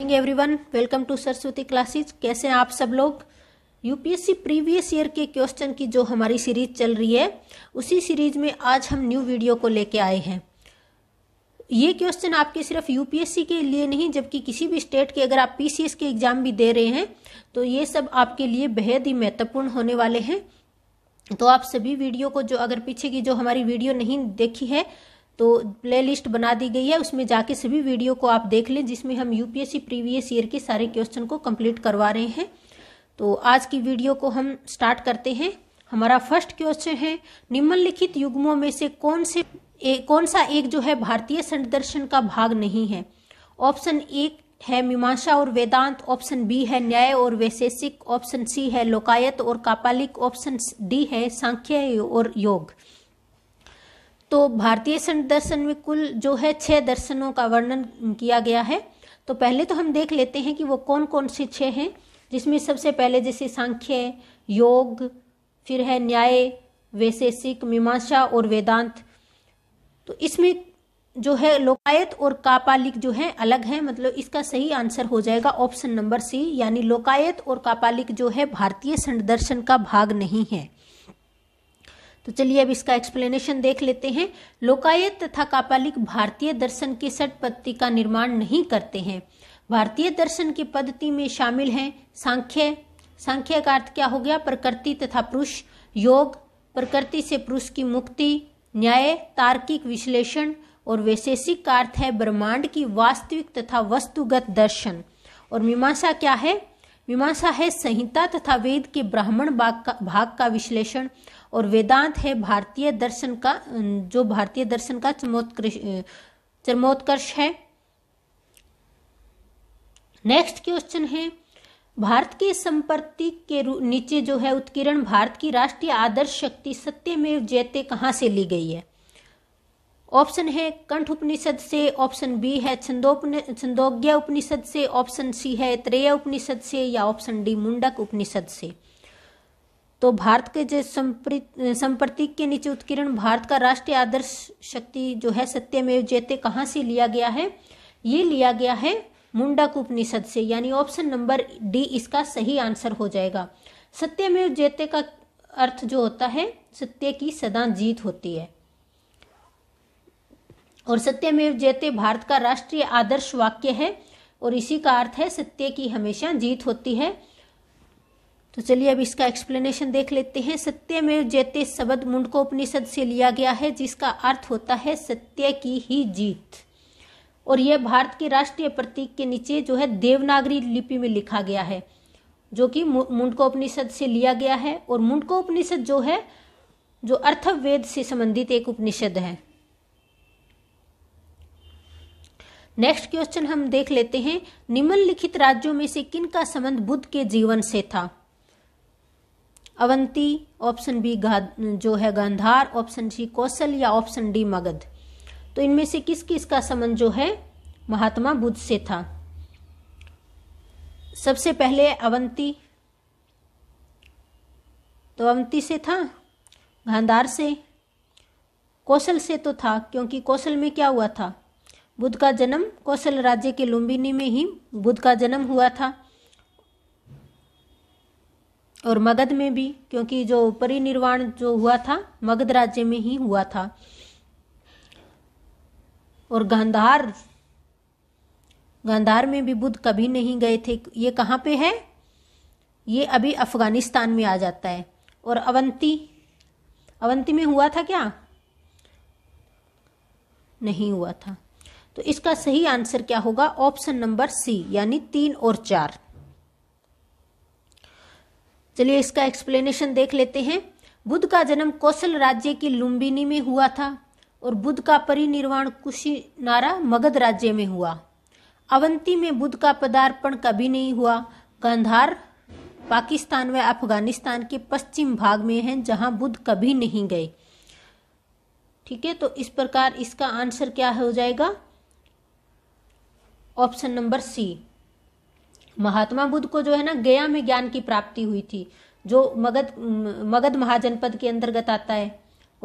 morning everyone welcome to Saraswati classes कैसे हैं आप सब लोग यूपीएससी प्रीवियस ईयर के क्वेश्चन की जो हमारी सीरीज चल रही है उसी सीरीज में आज हम न्यू वीडियो को लेके आए हैं ये क्वेश्चन आपके सिर्फ यूपीएससी के लिए नहीं जबकि किसी भी स्टेट के अगर आप पीसीएस के एग्जाम भी दे रहे हैं तो ये सब आपके लिए बेहद ही महत्वपूर्ण होने वाले हैं तो आप सभी वीडियो को जो अगर पीछे की जो हमारी वीडियो नहीं देखी है तो प्ले लिस्ट बना दी गई है उसमें जाके सभी वीडियो को आप देख लें जिसमें हम यूपीएससी प्रीवियस ईयर के सारे क्वेश्चन को कंप्लीट करवा रहे हैं तो आज की वीडियो को हम स्टार्ट करते हैं हमारा फर्स्ट क्वेश्चन है निम्नलिखित युग्मों में से कौन से ए, कौन सा एक जो है भारतीय संदर्शन का भाग नहीं है ऑप्शन एक है मीमांसा और वेदांत ऑप्शन बी है न्याय और वैशेषिक ऑप्शन सी है लोकायत और कापालिक ऑप्शन डी है सांख्य और योग तो भारतीय संत दर्शन में कुल जो है छह दर्शनों का वर्णन किया गया है तो पहले तो हम देख लेते हैं कि वो कौन कौन से छह हैं जिसमें सबसे पहले जैसे सांख्य योग फिर है न्याय वैशेषिक मीमांसा और वेदांत तो इसमें जो है लोकायत और कापालिक जो है अलग है मतलब इसका सही आंसर हो जाएगा ऑप्शन नंबर सी यानी लोकायत और कापालिक जो है भारतीय संदर्शन दर्शन का भाग नहीं है तो चलिए अब इसका एक्सप्लेनेशन देख लेते हैं लोकायत तथा कापालिक भारतीय दर्शन की सट पद्धति का निर्माण नहीं करते हैं भारतीय दर्शन की पद्धति में शामिल हैं सांख्य सांख्य का अर्थ क्या हो गया प्रकृति तथा पुरुष योग प्रकृति से पुरुष की मुक्ति न्याय तार्किक विश्लेषण और वैशेषिक का अर्थ है ब्रह्मांड की वास्तविक तथा वस्तुगत दर्शन और मीमांसा क्या है मीमांसा है संहिता तथा वेद के ब्राह्मण भाग का भाग का विश्लेषण और वेदांत है भारतीय दर्शन का जो भारतीय दर्शन का चमोत्कृष चरमोत्कर्ष है नेक्स्ट क्वेश्चन है भारत के संपत्ति के नीचे जो है उत्कीर्ण भारत की राष्ट्रीय आदर्श शक्ति सत्य में जयते कहाँ से ली गई है ऑप्शन है कंठ उपनिषद से ऑप्शन बी है छंदोज्ञा उपनिषद से ऑप्शन सी है त्रेय उपनिषद से या ऑप्शन डी मुंडक उपनिषद से तो भारत के जो संप्रतीक के नीचे उत्कीर्ण भारत का राष्ट्रीय आदर्श शक्ति जो है सत्यमेव जयते कहाँ से लिया गया है ये लिया गया है मुंडक उपनिषद से यानी ऑप्शन नंबर डी इसका सही आंसर हो जाएगा सत्यमेव जयते का अर्थ जो होता है सत्य की सदा जीत होती है और सत्यमेव जयते भारत का राष्ट्रीय आदर्श वाक्य है और इसी का अर्थ है सत्य की हमेशा जीत होती है तो चलिए अब इसका एक्सप्लेनेशन देख लेते हैं सत्य में जैते शब्द को उपनिषद से लिया गया है जिसका अर्थ होता है सत्य की ही जीत और यह भारत के राष्ट्रीय प्रतीक के नीचे जो है देवनागरी लिपि में लिखा गया है जो कि को उपनिषद से लिया गया है और को उपनिषद जो है जो अर्थवेद से संबंधित एक उपनिषद है नेक्स्ट क्वेश्चन हम देख लेते हैं निम्नलिखित राज्यों में से किन का संबंध बुद्ध के जीवन से था अवंती ऑप्शन बी जो है गांधार ऑप्शन सी कौशल या ऑप्शन डी मगध तो इनमें से किस किस का संबंध जो है महात्मा बुद्ध से था सबसे पहले अवंती तो अवंती से था गांधार से कौशल से तो था क्योंकि कौशल में क्या हुआ था बुद्ध का जन्म कौशल राज्य के लुम्बिनी में ही बुद्ध का जन्म हुआ था और मगध में भी क्योंकि जो परिनिर्वाण जो हुआ था मगध राज्य में ही हुआ था और गांधार गांधार में भी बुद्ध कभी नहीं गए थे ये कहाँ पे है ये अभी अफगानिस्तान में आ जाता है और अवंती अवंती में हुआ था क्या नहीं हुआ था तो इसका सही आंसर क्या होगा ऑप्शन नंबर सी यानी तीन और चार चलिए इसका एक्सप्लेनेशन देख लेते हैं बुद्ध का जन्म कौशल राज्य की लुम्बिनी में हुआ था और बुद्ध का परिनिर्वाण कुशीनारा मगध राज्य में हुआ अवंती में बुद्ध का पदार्पण कभी नहीं हुआ गांधार पाकिस्तान व अफगानिस्तान के पश्चिम भाग में है जहां बुद्ध कभी नहीं गए ठीक है तो इस प्रकार इसका आंसर क्या हो जाएगा option number C Mahatma Buddha को जो है ना गया में ज्ञान की प्राप्ति हुई थी जो मगध मगध महाजनपद के अंतर्गत आता है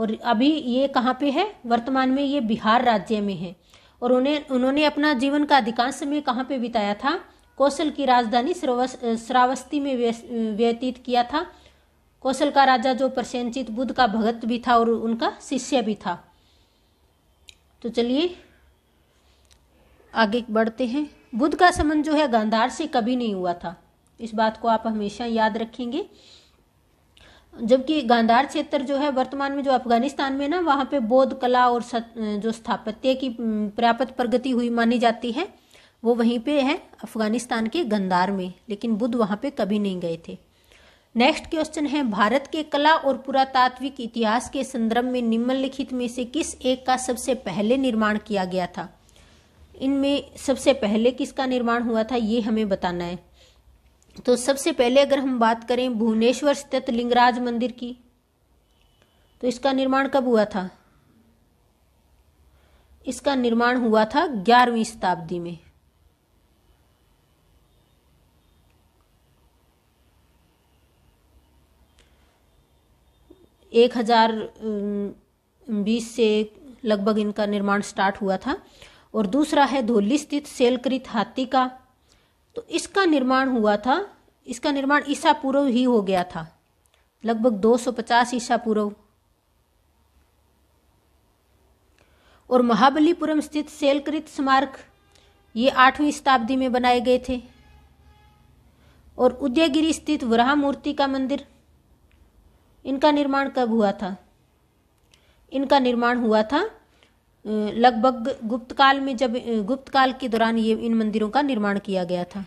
और अभी ये कहाँ पे है वर्तमान में ये बिहार राज्य में है और उन्हें उन्होंने अपना जीवन का अधिकांश समय कहाँ पे बिताया था कौशल की राजधानी श्रावस्ती में व्यतीत किया था कौशल का राजा जो प्रसेंचित बुद्ध का भगत भी था और उनका शिष्य भी था तो चलिए आगे बढ़ते हैं बुद्ध का संबंध जो है गांधार से कभी नहीं हुआ था इस बात को आप हमेशा याद रखेंगे जबकि गांधार क्षेत्र जो है वर्तमान में जो अफगानिस्तान में ना वहाँ पे बौद्ध कला और सत, जो स्थापत्य की पर्याप्त प्रगति हुई मानी जाती है वो वहीं पे है अफगानिस्तान के गंदार में लेकिन बुद्ध वहाँ पे कभी नहीं गए थे नेक्स्ट क्वेश्चन है भारत के कला और पुरातात्विक इतिहास के संदर्भ में निम्नलिखित में से किस एक का सबसे पहले निर्माण किया गया था इनमें सबसे पहले किसका निर्माण हुआ था ये हमें बताना है तो सबसे पहले अगर हम बात करें भुवनेश्वर स्थित लिंगराज मंदिर की तो इसका निर्माण कब हुआ था इसका निर्माण हुआ था ग्यारहवीं शताब्दी में एक हजार बीस से लगभग इनका निर्माण स्टार्ट हुआ था और दूसरा है धोली स्थित सेलकृत हाथी का तो इसका निर्माण हुआ था इसका निर्माण ईसा पूर्व ही हो गया था लगभग 250 ईसा पूर्व और महाबलीपुरम स्थित सेलकृत स्मारक ये आठवीं शताब्दी में बनाए गए थे और उदयगिरी स्थित वराह मूर्ति का मंदिर इनका निर्माण कब हुआ था इनका निर्माण हुआ था लगभग गुप्त काल में जब गुप्त काल के दौरान ये इन मंदिरों का निर्माण किया गया था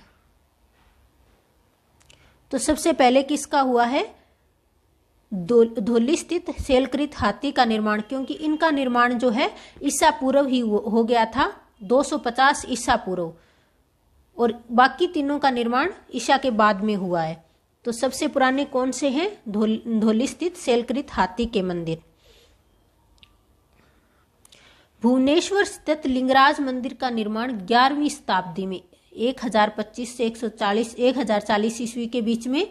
तो सबसे पहले किसका हुआ है धोली स्थित सेलकृत हाथी का निर्माण क्योंकि इनका निर्माण जो है ईसा पूर्व ही हो गया था 250 ईसा पूर्व और बाकी तीनों का निर्माण ईशा के बाद में हुआ है तो सबसे पुराने कौन से हैं धोली स्थित सेलकृत हाथी के मंदिर भुवनेश्वर स्थित लिंगराज मंदिर का निर्माण ग्यारहवीं शताब्दी में 1025 से 140 1040 ईस्वी के बीच में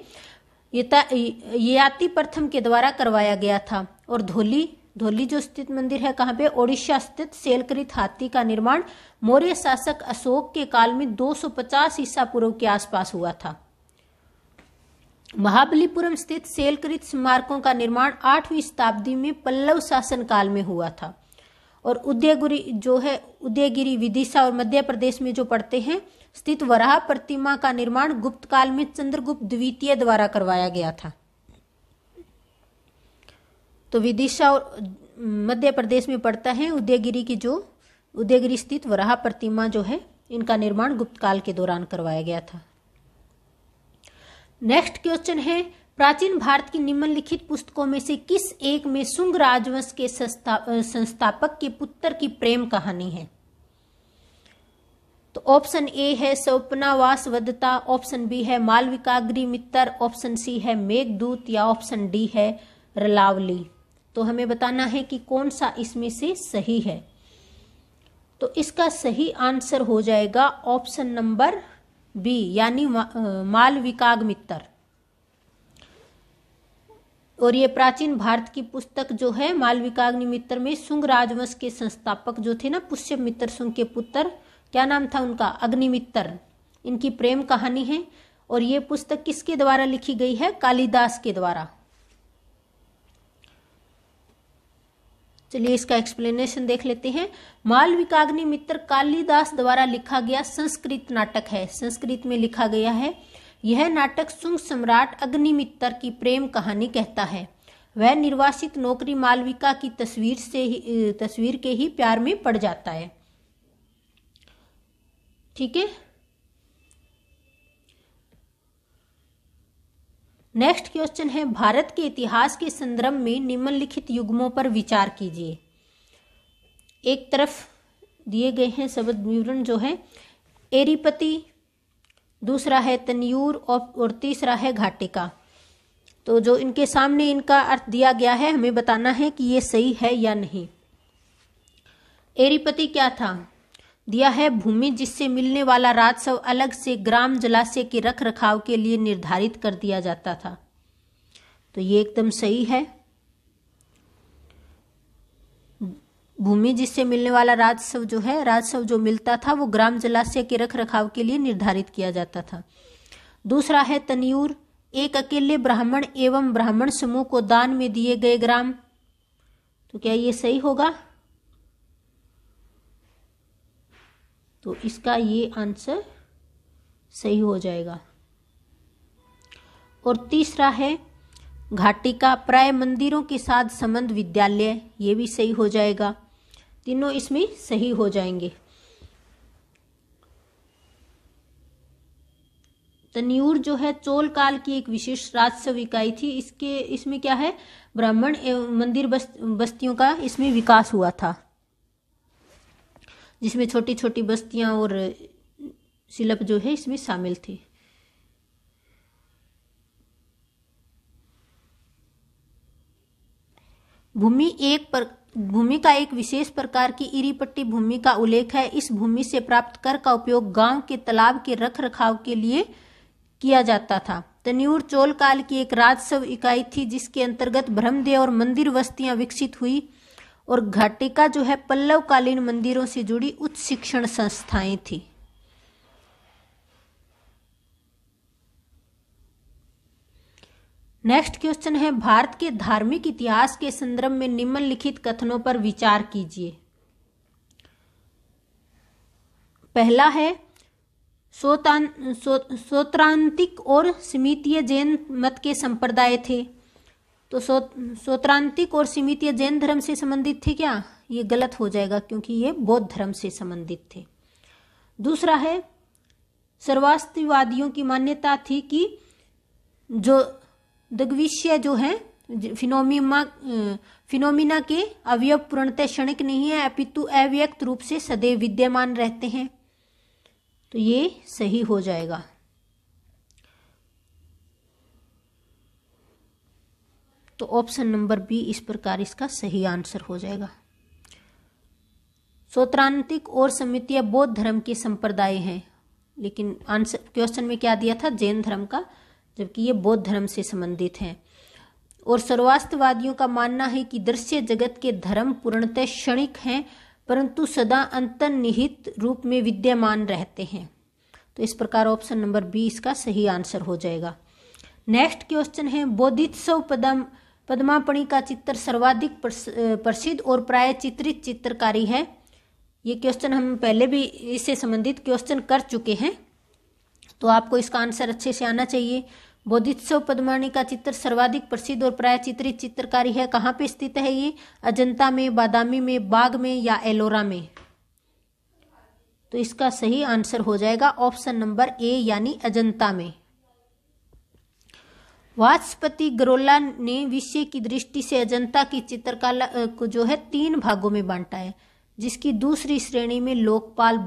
ययाति प्रथम के द्वारा करवाया गया था और धोली धोली जो स्थित मंदिर है कहाँ पे ओडिशा स्थित सेलकृत हाथी का निर्माण मौर्य शासक अशोक के काल में 250 ईसा पूर्व के आसपास हुआ था महाबलीपुरम स्थित सेलकृत स्मारकों का निर्माण आठवीं शताब्दी में पल्लव शासन काल में हुआ था और उदयगिरी जो है उदयगिरी विदिशा और मध्य प्रदेश में जो पड़ते हैं स्थित वराह प्रतिमा का निर्माण गुप्त काल में चंद्रगुप्त द्वितीय द्वारा करवाया गया था तो विदिशा और मध्य प्रदेश में पड़ता है उदयगिरी की जो उदयगिरी स्थित वराह प्रतिमा जो है इनका निर्माण गुप्त काल के दौरान करवाया गया था नेक्स्ट क्वेश्चन है प्राचीन भारत की निम्नलिखित पुस्तकों में से किस एक में सुंग राजवंश के संस्थापक के पुत्र की प्रेम कहानी है तो ऑप्शन ए है स्वपनावास वधता ऑप्शन बी है मालविकाग्री मित्र ऑप्शन सी है मेघदूत या ऑप्शन डी है रलावली तो हमें बताना है कि कौन सा इसमें से सही है तो इसका सही आंसर हो जाएगा ऑप्शन नंबर बी यानी मालविकाग मित्र और ये प्राचीन भारत की पुस्तक जो है मालविकाग्नि मित्र में सुंग राजवंश के संस्थापक जो थे ना पुष्य मित्र सुंग के पुत्र क्या नाम था उनका अग्निमित्र इनकी प्रेम कहानी है और ये पुस्तक किसके द्वारा लिखी गई है कालिदास के द्वारा चलिए इसका एक्सप्लेनेशन देख लेते हैं मालविकाग्नि मित्र कालिदास द्वारा लिखा गया संस्कृत नाटक है संस्कृत में लिखा गया है यह नाटक सुंग सम्राट अग्निमित्र की प्रेम कहानी कहता है वह निर्वासित नौकरी मालविका की तस्वीर से ही तस्वीर के ही प्यार में पड़ जाता है ठीक है नेक्स्ट क्वेश्चन है भारत के इतिहास के संदर्भ में निम्नलिखित युग्मों पर विचार कीजिए एक तरफ दिए गए हैं शब्द विवरण जो है एरीपति दूसरा है तनयूर और तीसरा है घाटिका तो जो इनके सामने इनका अर्थ दिया गया है हमें बताना है कि ये सही है या नहीं एरीपति क्या था दिया है भूमि जिससे मिलने वाला राजस्व अलग से ग्राम जलाशय के रख रखाव के लिए निर्धारित कर दिया जाता था तो ये एकदम सही है भूमि जिससे मिलने वाला राजस्व जो है राजस्व जो मिलता था वो ग्राम जलाशय के रख रखाव के लिए निर्धारित किया जाता था दूसरा है तनियूर एक अकेले ब्राह्मण एवं ब्राह्मण समूह को दान में दिए गए ग्राम तो क्या ये सही होगा तो इसका ये आंसर सही हो जाएगा और तीसरा है घाटिका प्राय मंदिरों के साथ संबंध विद्यालय ये भी सही हो जाएगा तीनों इसमें सही हो जाएंगे तन्यूर जो है चोल काल की एक विशेष राजस्व इकाई थी इसके इसमें क्या है ब्राह्मण मंदिर बस, बस्तियों का इसमें विकास हुआ था जिसमें छोटी छोटी बस्तियां और शिल्प जो है इसमें शामिल थी भूमि एक पर भूमि का एक विशेष प्रकार की इरीपट्टी भूमि का उल्लेख है इस भूमि से प्राप्त कर का उपयोग गांव के तालाब के रख रखाव के लिए किया जाता था तन्यूर चोल काल की एक राजस्व इकाई थी जिसके अंतर्गत ब्रह्मदेव और मंदिर बस्तियां विकसित हुई और घाटिका जो है पल्लव कालीन मंदिरों से जुड़ी उच्च शिक्षण संस्थाएं थी नेक्स्ट क्वेश्चन है भारत के धार्मिक इतिहास के संदर्भ में निम्नलिखित कथनों पर विचार कीजिए पहला है स्वतंत्रांतिक सो, और सीमितीय जैन मत के संप्रदाय थे तो स्वतंत्रांतिक सो, और सीमितीय जैन धर्म से संबंधित थे क्या ये गलत हो जाएगा क्योंकि ये बौद्ध धर्म से संबंधित थे दूसरा है सर्वास्तिवादियों की मान्यता थी कि जो दगविष्य जो है फिनोमिमा फिनोमिना के अवयव पूर्णतः क्षणिक नहीं है अपितु अव्यक्त रूप से सदैव विद्यमान रहते हैं तो ये सही हो जाएगा तो ऑप्शन नंबर बी इस प्रकार इसका सही आंसर हो जाएगा सोत्रांतिक और समितियां बौद्ध धर्म के संप्रदाय हैं लेकिन आंसर क्वेश्चन में क्या दिया था जैन धर्म का जबकि ये बौद्ध धर्म से संबंधित हैं और सर्वास्तवादियों का मानना है कि दृश्य जगत के धर्म पूर्णतः क्षणिक हैं परंतु सदा अंतर्निहित रूप में विद्यमान रहते हैं तो इस प्रकार ऑप्शन नंबर बी इसका सही आंसर हो जाएगा नेक्स्ट क्वेश्चन है बोधित्सव पदम पद्मापणी का चित्र सर्वाधिक प्रसिद्ध और प्राय चित्रित चित्रकारी है ये क्वेश्चन हम पहले भी इससे संबंधित क्वेश्चन कर चुके हैं तो आपको इसका आंसर अच्छे से आना चाहिए बोधित्सव पद्माणी का चित्र सर्वाधिक प्रसिद्ध और प्राय चित्रित चित्रकारी है कहाँ पे स्थित है ये अजंता में बादामी में बाग में या एलोरा में तो इसका सही आंसर हो जाएगा ऑप्शन नंबर ए यानी अजंता में वाचपति गरोला ने विषय की दृष्टि से अजंता की चित्रकला को जो है तीन भागों में बांटा है जिसकी दूसरी श्रेणी में लोकपाल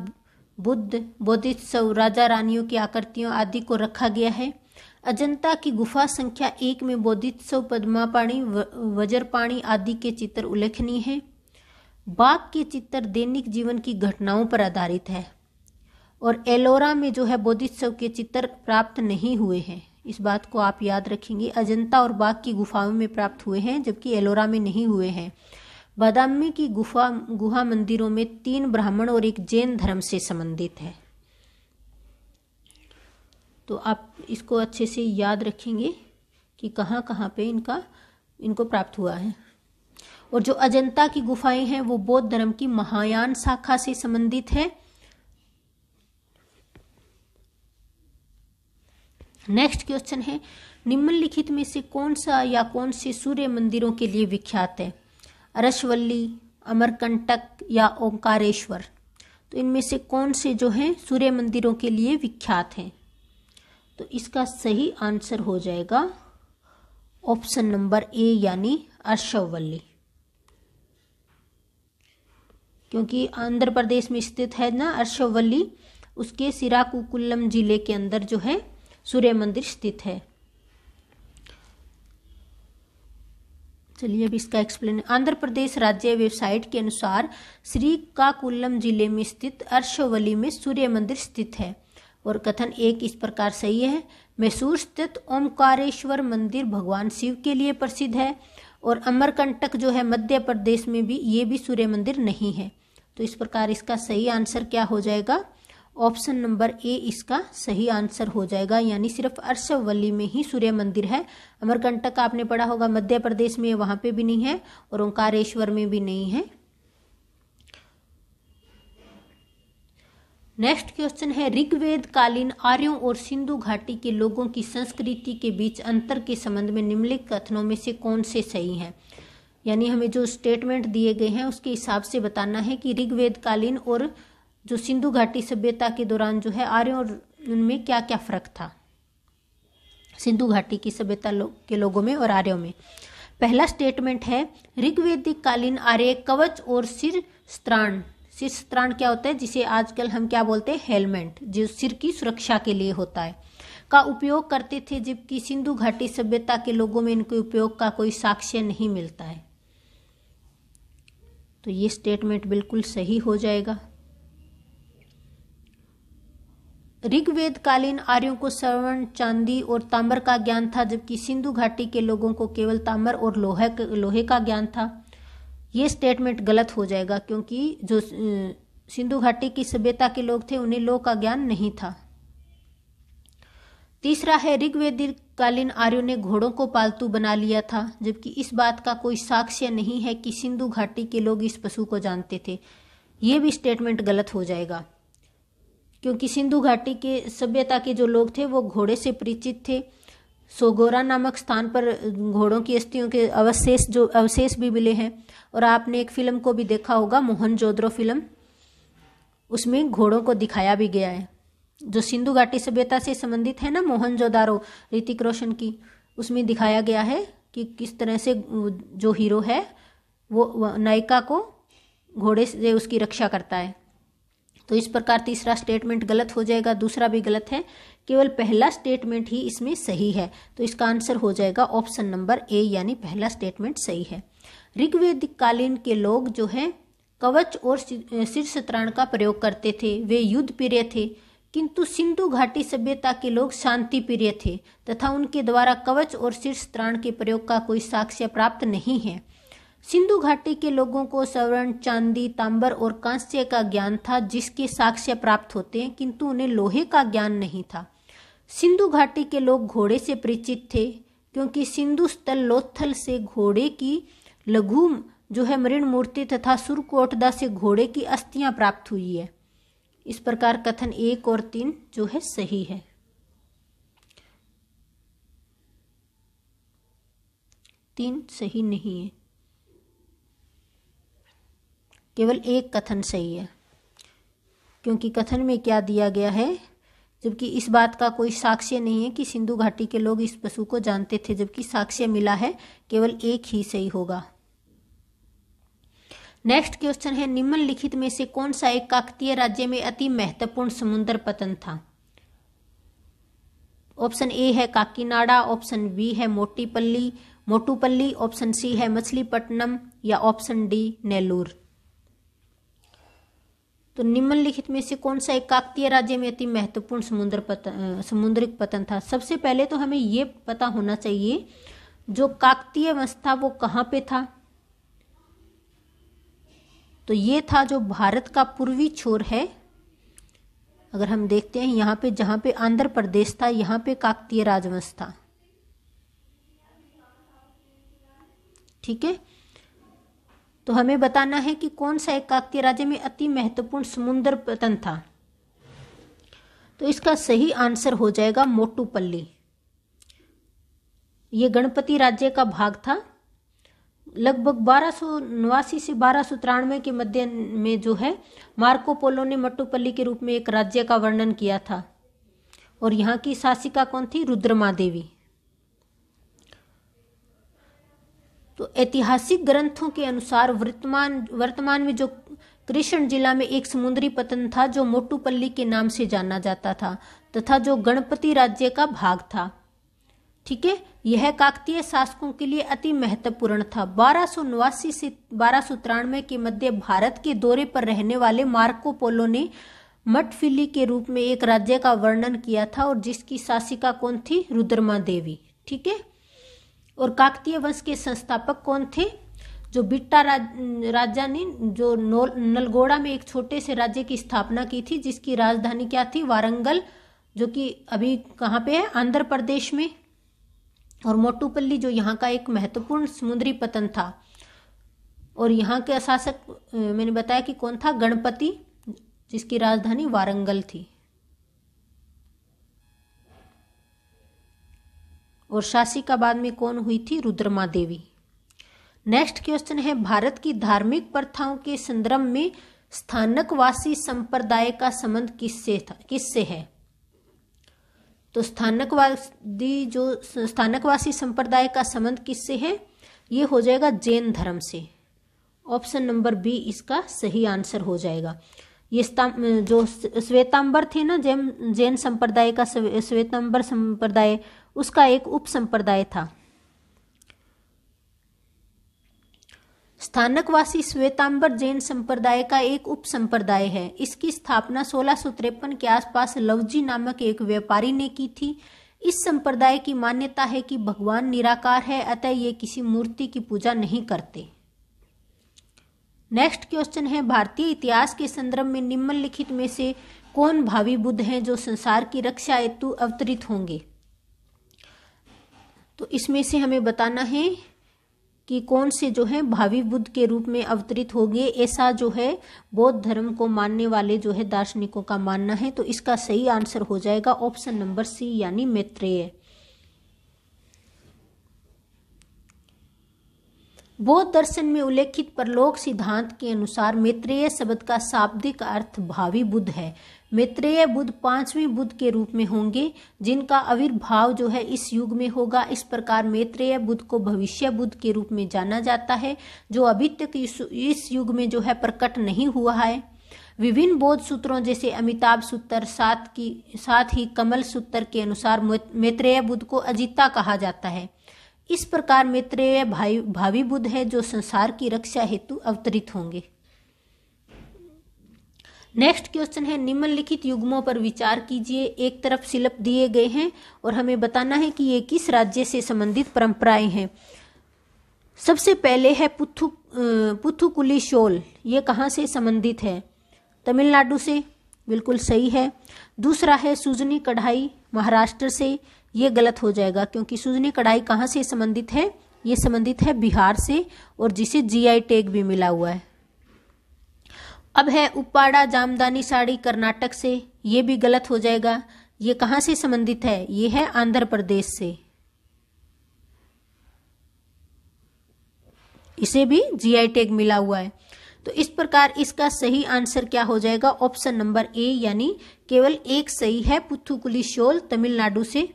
बुद्ध बोधित्सव राजा रानियों की आकृतियों आदि को रखा गया है अजंता की गुफा संख्या एक में बोधित्सव पद्मापाणी वज्रपाणी आदि के चित्र उल्लेखनीय है बाघ के चित्र दैनिक जीवन की घटनाओं पर आधारित है और एलोरा में जो है बोधित्सव के चित्र प्राप्त नहीं हुए हैं इस बात को आप याद रखेंगे अजंता और बाघ की गुफाओं में प्राप्त हुए हैं जबकि एलोरा में नहीं हुए हैं बादामी की गुफा गुहा मंदिरों में तीन ब्राह्मण और एक जैन धर्म से संबंधित है तो आप इसको अच्छे से याद रखेंगे कि कहाँ कहाँ पे इनका इनको प्राप्त हुआ है और जो अजंता की गुफाएं हैं वो बौद्ध धर्म की महायान शाखा से संबंधित है नेक्स्ट क्वेश्चन है निम्नलिखित में से कौन सा या कौन से सूर्य मंदिरों के लिए विख्यात है अरशवल्ली अमरकंटक या ओंकारेश्वर तो इनमें से कौन से जो हैं सूर्य मंदिरों के लिए विख्यात हैं तो इसका सही आंसर हो जाएगा ऑप्शन नंबर ए यानी अर्शवल्ली क्योंकि आंध्र प्रदेश में स्थित है ना अर्शवल्ली उसके सिराकुकुल्लम जिले के अंदर जो है सूर्य मंदिर स्थित है चलिए अब इसका एक्सप्लेन आंध्र प्रदेश राज्य वेबसाइट के अनुसार श्री जिले में स्थित अर्शवली में सूर्य मंदिर स्थित है और कथन एक इस प्रकार सही है मैसूर स्थित ओमकारेश्वर मंदिर भगवान शिव के लिए प्रसिद्ध है और अमरकंटक जो है मध्य प्रदेश में भी ये भी सूर्य मंदिर नहीं है तो इस प्रकार इसका सही आंसर क्या हो जाएगा ऑप्शन नंबर ए इसका सही आंसर हो जाएगा यानी सिर्फ अर्शवली में ही सूर्य मंदिर है अमरकंटक आपने पढ़ा होगा मध्य प्रदेश में वहां पे भी नहीं है और ओंकारेश्वर में भी नहीं है नेक्स्ट क्वेश्चन है ऋग्वेद कालीन आर्यों और सिंधु घाटी के लोगों की संस्कृति के बीच अंतर के संबंध में निम्नलिखित कथनों में से कौन से सही हैं यानी हमें जो स्टेटमेंट दिए गए हैं उसके हिसाब से बताना है कि ऋग्वेद कालीन और जो सिंधु घाटी सभ्यता के दौरान जो है आर्यों और उनमें क्या क्या फ़र्क था सिंधु घाटी की सभ्यता लो, के लोगों में और आर्यों में पहला स्टेटमेंट है ऋग्वेदिक कालीन आर्य कवच और सिर स्त्राण सिर स्त्राण क्या होता है जिसे आजकल हम क्या बोलते हैं हेलमेट जो सिर की सुरक्षा के लिए होता है का उपयोग करते थे जबकि सिंधु घाटी सभ्यता के लोगों में इनके उपयोग का कोई साक्ष्य नहीं मिलता है तो ये स्टेटमेंट बिल्कुल सही हो जाएगा ऋग्वेद कालीन आर्यों को स्वर्ण चांदी और तांबर का ज्ञान था जबकि सिंधु घाटी के लोगों को केवल तांबर और लोहे लोहे का ज्ञान था ये स्टेटमेंट गलत हो जाएगा क्योंकि जो सिंधु घाटी की सभ्यता के लोग थे उन्हें लोह का ज्ञान नहीं था तीसरा है ऋग्वेदकालीन कालीन आर्यों ने घोड़ों को पालतू बना लिया था जबकि इस बात का कोई साक्ष्य नहीं है कि सिंधु घाटी के लोग इस पशु को जानते थे ये भी स्टेटमेंट गलत हो जाएगा क्योंकि सिंधु घाटी के सभ्यता के जो लोग थे वो घोड़े से परिचित थे सोगोरा नामक स्थान पर घोड़ों की अस्थियों के अवशेष जो अवशेष भी मिले हैं और आपने एक फिल्म को भी देखा होगा मोहन जोद्रो फिल्म उसमें घोड़ों को दिखाया भी गया है जो सिंधु घाटी सभ्यता से संबंधित है ना मोहन जोदारो ऋतिक रोशन की उसमें दिखाया गया है कि किस तरह से जो हीरो है वो नायिका को घोड़े से उसकी रक्षा करता है तो इस प्रकार तीसरा स्टेटमेंट गलत हो जाएगा दूसरा भी गलत है केवल पहला स्टेटमेंट ही इसमें सही है तो इसका आंसर हो जाएगा ऑप्शन नंबर ए यानी पहला स्टेटमेंट सही है ऋग्वेदिक कालीन के लोग जो है कवच और शीर्ष त्राण का प्रयोग करते थे वे युद्ध प्रिय थे किंतु सिंधु घाटी सभ्यता के लोग शांति प्रिय थे तथा उनके द्वारा कवच और शीर्ष त्राण के प्रयोग का कोई साक्ष्य प्राप्त नहीं है सिंधु घाटी के लोगों को स्वर्ण चांदी तांबर और कांस्य का ज्ञान था जिसके साक्ष्य प्राप्त होते हैं किंतु उन्हें लोहे का ज्ञान नहीं था सिंधु घाटी के लोग घोड़े से परिचित थे क्योंकि सिंधु स्थल लोथल से घोड़े की लघु जो है मृण मूर्ति तथा सुरकोटदा से घोड़े की अस्थियां प्राप्त हुई है इस प्रकार कथन एक और तीन जो है सही है तीन सही नहीं है केवल एक कथन सही है क्योंकि कथन में क्या दिया गया है जबकि इस बात का कोई साक्ष्य नहीं है कि सिंधु घाटी के लोग इस पशु को जानते थे जबकि साक्ष्य मिला है केवल एक ही सही होगा नेक्स्ट क्वेश्चन है निम्नलिखित में से कौन सा एक काकतीय राज्य में अति महत्वपूर्ण समुद्र पतन था ऑप्शन ए है काकीनाडा ऑप्शन बी है मोटीपल्ली मोटूपल्ली ऑप्शन सी है मछलीपट्टनम या ऑप्शन डी नेलूर तो निम्नलिखित में से कौन सा एकाकतीय राज्य में अति महत्वपूर्ण समुद्र पतन समुद्रिक पतन था सबसे पहले तो हमें ये पता होना चाहिए जो काकतीय वंश था वो कहाँ पे था तो ये था जो भारत का पूर्वी छोर है अगर हम देखते हैं यहाँ पे जहाँ पे आंध्र प्रदेश था यहाँ पे काकतीय राजवंश था ठीक है तो हमें बताना है कि कौन सा एक राज्य में अति महत्वपूर्ण समुद्र पतन था तो इसका सही आंसर हो जाएगा मोटूपल्ली ये गणपति राज्य का भाग था लगभग बारह नवासी से बारह सौ तिरानवे के मध्य में जो है मार्को पोलो ने मट्टूपल्ली के रूप में एक राज्य का वर्णन किया था और यहाँ की शासिका कौन थी रुद्रमा देवी तो ऐतिहासिक ग्रंथों के अनुसार वर्तमान वर्तमान में जो कृष्ण जिला में एक समुद्री पतन था जो मोटूपल्ली के नाम से जाना जाता था तथा जो गणपति राज्य का भाग था ठीक है यह काकतीय शासकों के लिए अति महत्वपूर्ण था बारह से बारह के मध्य भारत के दौरे पर रहने वाले मार्को पोलो ने मठफिली के रूप में एक राज्य का वर्णन किया था और जिसकी शासिका कौन थी रुद्रमा देवी ठीक है और काकतीय वंश के संस्थापक कौन थे जो बिट्टा राजा ने जो नलगोड़ा में एक छोटे से राज्य की स्थापना की थी जिसकी राजधानी क्या थी वारंगल जो कि अभी कहाँ पे है आंध्र प्रदेश में और मोटूपल्ली जो यहाँ का एक महत्वपूर्ण समुद्री पतन था और यहाँ के शासक मैंने बताया कि कौन था गणपति जिसकी राजधानी वारंगल थी और शासिका बाद में कौन हुई थी रुद्रमा देवी नेक्स्ट क्वेश्चन है भारत की धार्मिक प्रथाओं के संदर्भ में स्थानकवासी संप्रदाय का संबंध किससे था किससे है तो स्थानकवादी जो स्थानकवासी संप्रदाय का संबंध किससे है ये हो जाएगा जैन धर्म से ऑप्शन नंबर बी इसका सही आंसर हो जाएगा ये जो श्वेतांबर थे ना जैन जैन संप्रदाय का श्वेतांबर संप्रदाय उसका एक उप संप्रदाय था स्थानकवासी श्वेतांबर जैन संप्रदाय का एक उप संप्रदाय है इसकी स्थापना सोलह सौ तिरपन के आसपास लवजी नामक एक व्यापारी ने की थी इस संप्रदाय की मान्यता है कि भगवान निराकार है अतः ये किसी मूर्ति की पूजा नहीं करते नेक्स्ट क्वेश्चन है भारतीय इतिहास के संदर्भ में निम्नलिखित में से कौन भावी बुद्ध हैं जो संसार की रक्षा हेतु अवतरित होंगे तो इसमें से हमें बताना है कि कौन से जो है भावी बुद्ध के रूप में अवतरित होंगे ऐसा जो है बौद्ध धर्म को मानने वाले जो है दार्शनिकों का मानना है तो इसका सही आंसर हो जाएगा ऑप्शन नंबर सी यानी मैत्रेय बौद्ध दर्शन में उल्लेखित परलोक सिद्धांत के अनुसार मैत्रेय शब्द का शाब्दिक अर्थ भावी बुद्ध है मैत्रेय बुद्ध पांचवी बुद्ध के रूप में होंगे जिनका आविर्भाव जो है इस युग में होगा इस प्रकार मैत्रेय बुद्ध को भविष्य बुद्ध के रूप में जाना जाता है जो अभी तक इस युग में जो है प्रकट नहीं हुआ है विभिन्न बौद्ध सूत्रों जैसे अमिताभ सूत्र साथ की साथ ही कमल सूत्र के अनुसार मैत्रेय बुद्ध को अजिता कहा जाता है इस प्रकार मित्र भाई भावी बुद्ध है जो संसार की रक्षा हेतु अवतरित होंगे नेक्स्ट क्वेश्चन है निम्नलिखित युग्मों पर विचार कीजिए एक तरफ सिलप दिए गए हैं और हमें बताना है कि ये किस राज्य से संबंधित परंपराएं हैं सबसे पहले है पुथु पुथुकुली शोल ये कहाँ से संबंधित है तमिलनाडु से बिल्कुल सही है दूसरा है सुजनी कढ़ाई महाराष्ट्र से ये गलत हो जाएगा क्योंकि सूजनी कढ़ाई कहाँ से संबंधित है ये संबंधित है बिहार से और जिसे जीआई टैग भी मिला हुआ है अब है उपाड़ा जामदानी साड़ी कर्नाटक से ये भी गलत हो जाएगा ये कहाँ से संबंधित है ये है आंध्र प्रदेश से इसे भी जीआई टैग मिला हुआ है तो इस प्रकार इसका सही आंसर क्या हो जाएगा ऑप्शन नंबर ए यानी केवल एक सही है पुथुकुली शोल तमिलनाडु से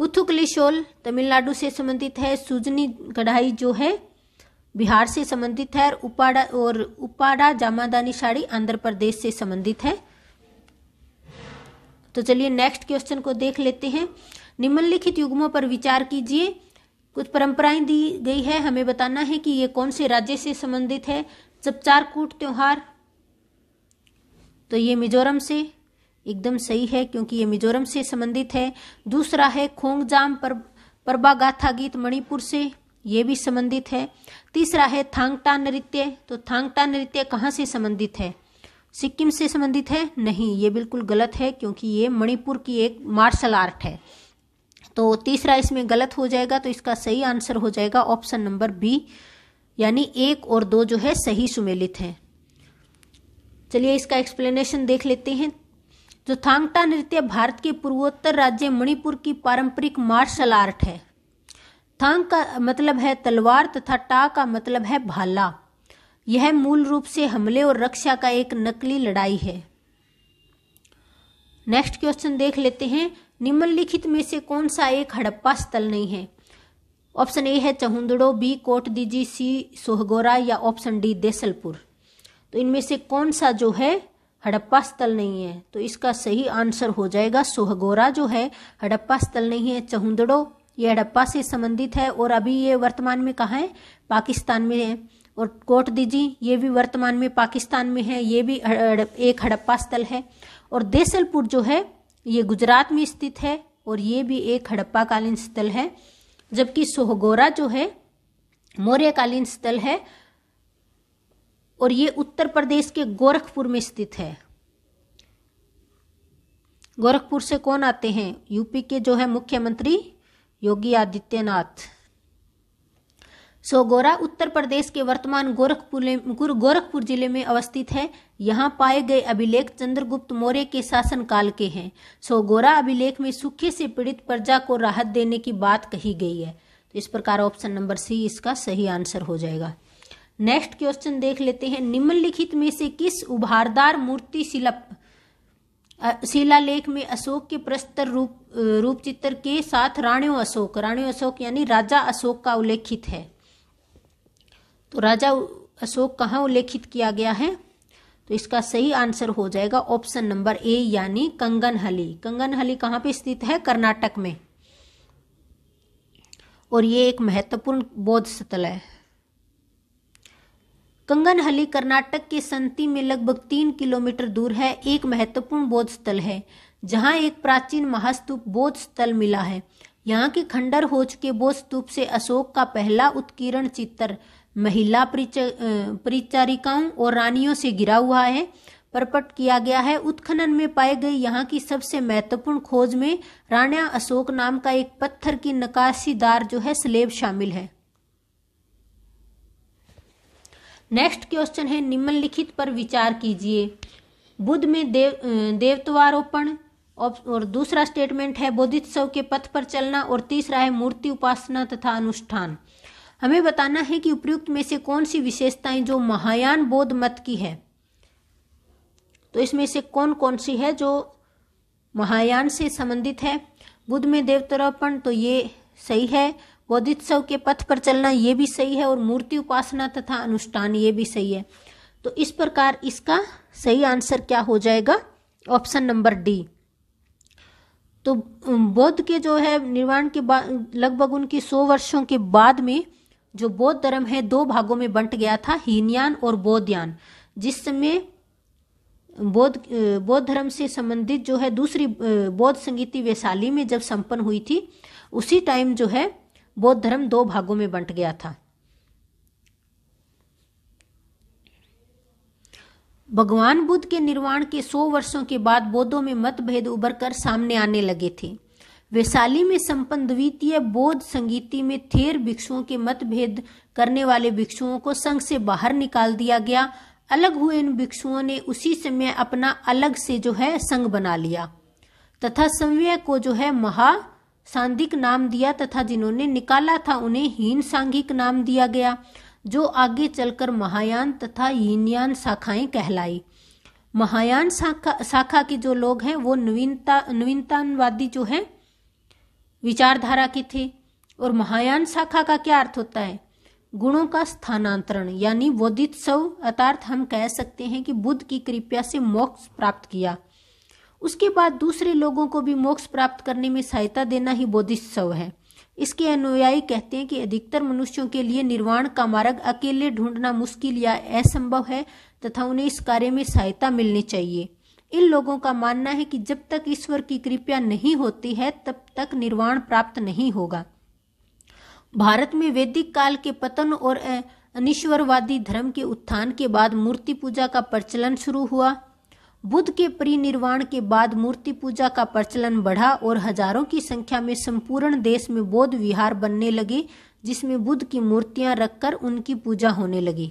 पुथुकली शोल तमिलनाडु से संबंधित है सुजनी कढ़ाई जो है बिहार से संबंधित है और उपाड़ा और उपाड़ा जामादानी साड़ी आंध्र प्रदेश से संबंधित है तो चलिए नेक्स्ट क्वेश्चन को देख लेते हैं निम्नलिखित युग्मों पर विचार कीजिए कुछ परंपराएं दी गई है हमें बताना है कि ये कौन से राज्य से संबंधित है चपचारकूट त्योहार तो ये मिजोरम से एकदम सही है क्योंकि ये मिजोरम से संबंधित है दूसरा है खोंगजाम पर परबा गाथा गीत मणिपुर से ये भी संबंधित है तीसरा है थांगटा नृत्य तो थांगटा नृत्य कहाँ से संबंधित है सिक्किम से संबंधित है नहीं ये बिल्कुल गलत है क्योंकि ये मणिपुर की एक मार्शल आर्ट है तो तीसरा इसमें गलत हो जाएगा तो इसका सही आंसर हो जाएगा ऑप्शन नंबर बी यानी एक और दो जो है सही सुमेलित है चलिए इसका एक्सप्लेनेशन देख लेते हैं जो थांगटा नृत्य भारत के पूर्वोत्तर राज्य मणिपुर की पारंपरिक मार्शल आर्ट है थांग का मतलब है तलवार तथा टा का मतलब है भाला यह मूल रूप से हमले और रक्षा का एक नकली लड़ाई है नेक्स्ट क्वेश्चन देख लेते हैं निम्नलिखित में से कौन सा एक हड़प्पा स्थल नहीं है ऑप्शन ए है चहुंदड़ो बी कोट दीजी सी सोहगोरा या ऑप्शन डी देसलपुर तो इनमें से कौन सा जो है हड़प्पा स्थल नहीं है तो इसका सही आंसर हो जाएगा सोहगोरा जो है हड़प्पा स्थल नहीं है चहुंदड़ो ये हड़प्पा से संबंधित है और अभी ये वर्तमान में कहाँ है पाकिस्तान में है और कोट दीजिए ये भी वर्तमान में पाकिस्तान में है ये भी एक हड़प्पा स्थल है और देसलपुर जो है ये गुजरात में स्थित है और ये भी एक हड़प्पाकालीन स्थल है जबकि सोहगोरा जो है मौर्यकालीन स्थल है और ये उत्तर प्रदेश के गोरखपुर में स्थित है गोरखपुर से कौन आते हैं यूपी के जो है मुख्यमंत्री योगी आदित्यनाथ सोगोरा उत्तर प्रदेश के वर्तमान गोरखपुर गोरखपुर जिले में अवस्थित है यहाँ पाए गए अभिलेख चंद्रगुप्त मौर्य के शासनकाल के हैं सोगोरा अभिलेख में सूखे से पीड़ित प्रजा को राहत देने की बात कही गई है तो इस प्रकार ऑप्शन नंबर सी इसका सही आंसर हो जाएगा नेक्स्ट क्वेश्चन देख लेते हैं निम्नलिखित में से किस उभारदार मूर्ति शिलप शिलालेख में अशोक के प्रस्तर रूप रूप चित्र के साथ राणियों अशोक राणियों अशोक यानी राजा अशोक का उल्लेखित है तो राजा अशोक कहाँ उल्लेखित किया गया है तो इसका सही आंसर हो जाएगा ऑप्शन नंबर ए यानी कंगनहली कंगनहली कहाँ पे स्थित है कर्नाटक में और ये एक महत्वपूर्ण बौद्ध स्थल है कंगनहली कर्नाटक के संती में लगभग तीन किलोमीटर दूर है एक महत्वपूर्ण बौद्ध स्थल है जहाँ एक प्राचीन महास्तूप बौद्ध स्थल मिला है यहाँ के खंडर हो चुके बौद्ध स्तूप से अशोक का पहला उत्कीर्ण चित्र महिला परिचारिकाओं और रानियों से गिरा हुआ है प्रपट किया गया है उत्खनन में पाए गए यहाँ की सबसे महत्वपूर्ण खोज में राणा अशोक नाम का एक पत्थर की नकाशीदार जो है स्लेब शामिल है नेक्स्ट क्वेश्चन है निम्नलिखित पर विचार कीजिए बुद्ध में देव देवत्वारोपण और दूसरा स्टेटमेंट है बोधित्सव के पथ पर चलना और तीसरा है मूर्ति उपासना तथा अनुष्ठान हमें बताना है कि उपयुक्त में से कौन सी विशेषताएं जो महायान बोध मत की है तो इसमें से कौन कौन सी है जो महायान से संबंधित है बुद्ध में देवतरोपण तो ये सही है बोधित्सव के पथ पर चलना ये भी सही है और मूर्ति उपासना तथा अनुष्ठान ये भी सही है तो इस प्रकार इसका सही आंसर क्या हो जाएगा ऑप्शन नंबर डी तो बौद्ध के जो है निर्माण के बाद लगभग उनकी सौ वर्षों के बाद में जो बौद्ध धर्म है दो भागों में बंट गया था हीनयान और बौद्धयान समय बौद्ध बौद्ध धर्म से संबंधित जो है दूसरी बौद्ध संगीति वैशाली में जब संपन्न हुई थी उसी टाइम जो है बौद्ध धर्म दो भागों में बंट गया था भगवान बुद्ध के निर्वाण के सौ वर्षों के बाद बौद्धों में मतभेद उभर कर सामने आने लगे थे वैशाली में संपन्न द्वितीय बौद्ध संगीति में थेर भिक्षुओं के मतभेद करने वाले भिक्षुओं को संघ से बाहर निकाल दिया गया अलग हुए इन भिक्षुओं ने उसी समय अपना अलग से जो है संघ बना लिया तथा संव्यय को जो है महा सांधिक नाम दिया तथा जिन्होंने निकाला था उन्हें हीन सांघिक नाम दिया गया जो आगे चलकर महायान तथा हीनयान शाखाएं कहलाई महायान शाखा शाखा के जो लोग हैं वो नवीनता नवीनतावादी जो है विचारधारा के थे और महायान शाखा का क्या अर्थ होता है गुणों का स्थानांतरण यानी वोदित सव अर्थात हम कह सकते हैं कि बुद्ध की कृपया से मोक्ष प्राप्त किया उसके बाद दूसरे लोगों को भी मोक्ष प्राप्त करने में सहायता देना ही बोधिस्व है इसके अनुयायी कहते हैं कि अधिकतर मनुष्यों के लिए निर्वाण का मार्ग अकेले ढूंढना मुश्किल या असंभव है तथा उन्हें इस कार्य में सहायता मिलनी चाहिए इन लोगों का मानना है कि जब तक ईश्वर की कृपया नहीं होती है तब तक निर्वाण प्राप्त नहीं होगा भारत में वैदिक काल के पतन और अनिश्वरवादी धर्म के उत्थान के बाद मूर्ति पूजा का प्रचलन शुरू हुआ बुद्ध के परिनिर्वाण के बाद मूर्ति पूजा का प्रचलन बढ़ा और हजारों की संख्या में संपूर्ण देश में बौद्ध विहार बनने लगे जिसमें बुद्ध की मूर्तियां रखकर उनकी पूजा होने लगी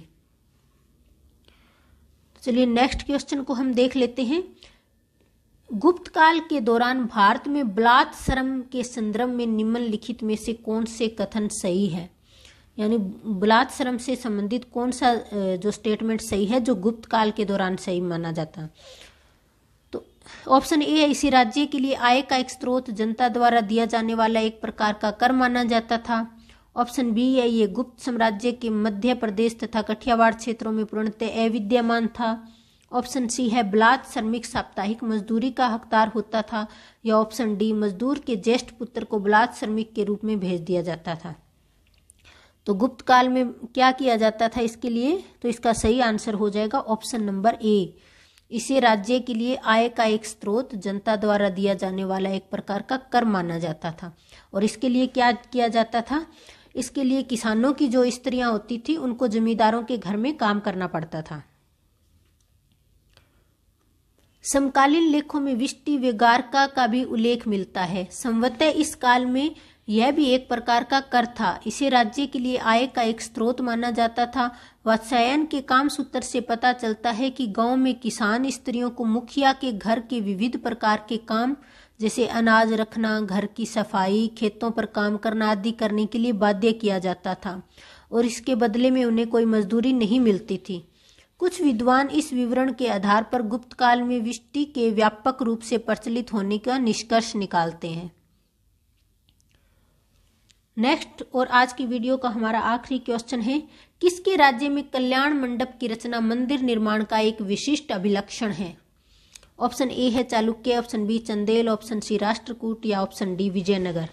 तो चलिए नेक्स्ट क्वेश्चन को हम देख लेते हैं गुप्त काल के दौरान भारत में ब्लात्म के संदर्भ में निम्नलिखित में से कौन से कथन सही है यानी बलात्श्रम से संबंधित कौन सा जो स्टेटमेंट सही है जो गुप्त काल के दौरान सही माना जाता तो ऑप्शन ए है इसी राज्य के लिए आय का एक स्रोत जनता द्वारा दिया जाने वाला एक प्रकार का कर माना जाता था ऑप्शन बी है ये गुप्त साम्राज्य के मध्य प्रदेश तथा कठियावाड़ क्षेत्रों में पूर्णतः अविद्यमान था ऑप्शन सी है ब्लात श्रमिक साप्ताहिक मजदूरी का हकदार होता था या ऑप्शन डी मजदूर के ज्येष्ठ पुत्र को ब्लात श्रमिक के रूप में भेज दिया जाता था तो गुप्त काल में क्या किया जाता था इसके लिए तो इसका सही आंसर हो जाएगा ऑप्शन नंबर ए इसे राज्य के लिए आय का एक स्रोत जनता द्वारा दिया जाने वाला एक प्रकार का कर माना जाता था और इसके लिए क्या किया जाता था इसके लिए किसानों की जो स्त्रियां होती थी उनको जमींदारों के घर में काम करना पड़ता था समकालीन लेखों में विष्टि व्यगारका का भी उल्लेख मिलता है संवतः इस काल में यह भी एक प्रकार का कर था इसे राज्य के लिए आय का एक स्रोत माना जाता था वात्सायन के काम सूत्र से पता चलता है कि गांव में किसान स्त्रियों को मुखिया के घर के विविध प्रकार के काम जैसे अनाज रखना घर की सफाई खेतों पर काम करना आदि करने के लिए बाध्य किया जाता था और इसके बदले में उन्हें कोई मजदूरी नहीं मिलती थी कुछ विद्वान इस विवरण के आधार पर गुप्त काल में विष्टि के व्यापक रूप से प्रचलित होने का निष्कर्ष निकालते हैं नेक्स्ट और आज की वीडियो का हमारा आखिरी क्वेश्चन है किसके राज्य में कल्याण मंडप की रचना मंदिर निर्माण का एक विशिष्ट अभिलक्षण है ऑप्शन ए है Chalukya option B Chandel option C Rashtrakuta या ऑप्शन डी विजयनगर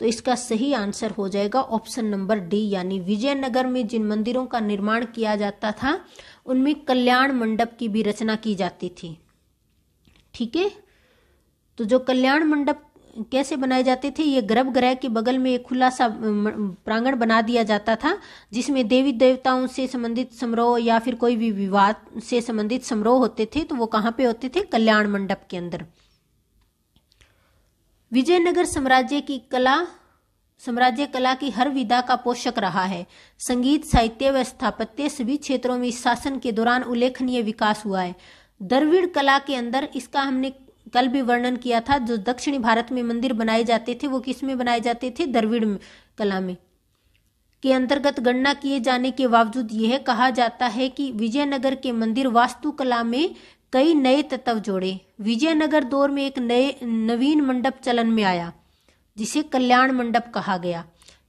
तो इसका सही आंसर हो जाएगा ऑप्शन नंबर डी यानी विजयनगर में जिन मंदिरों का निर्माण किया जाता था उनमें कल्याण मंडप की भी रचना की जाती थी ठीक है तो जो कल्याण मंडप कैसे बनाए जाते थे ये ग्रह के बगल में एक खुला सा प्रांगण बना दिया जाता था जिसमें देवी देवताओं से संबंधित समारोह या फिर कोई भी विवाद से संबंधित समारोह होते थे तो वो कहाँ पे होते थे कल्याण मंडप के अंदर विजयनगर साम्राज्य की कला साम्राज्य कला की हर विधा का पोषक रहा है संगीत साहित्य व स्थापत्य सभी क्षेत्रों में इस शासन के दौरान उल्लेखनीय विकास हुआ है द्रविड़ कला के अंदर इसका हमने कल भी वर्णन किया था जो दक्षिणी भारत में मंदिर बनाए जाते थे वो किस में बनाए जाते थे द्रविड़ कला में के अंतर्गत गणना किए जाने के बावजूद यह कहा जाता है कि विजयनगर के मंदिर वास्तुकला में कई नए तत्व जोड़े विजयनगर दौर में एक नए नवीन मंडप चलन में आया जिसे कल्याण मंडप कहा गया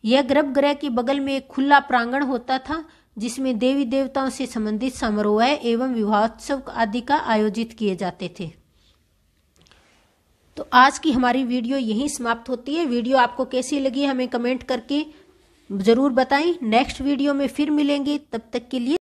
यह ग्रह के बगल में एक खुला प्रांगण होता था जिसमें देवी देवताओं से संबंधित समारोह एवं विवाहोत्सव आदि का आयोजित किए जाते थे तो आज की हमारी वीडियो यहीं समाप्त होती है वीडियो आपको कैसी लगी हमें कमेंट करके ज़रूर बताएं नेक्स्ट वीडियो में फिर मिलेंगे तब तक के लिए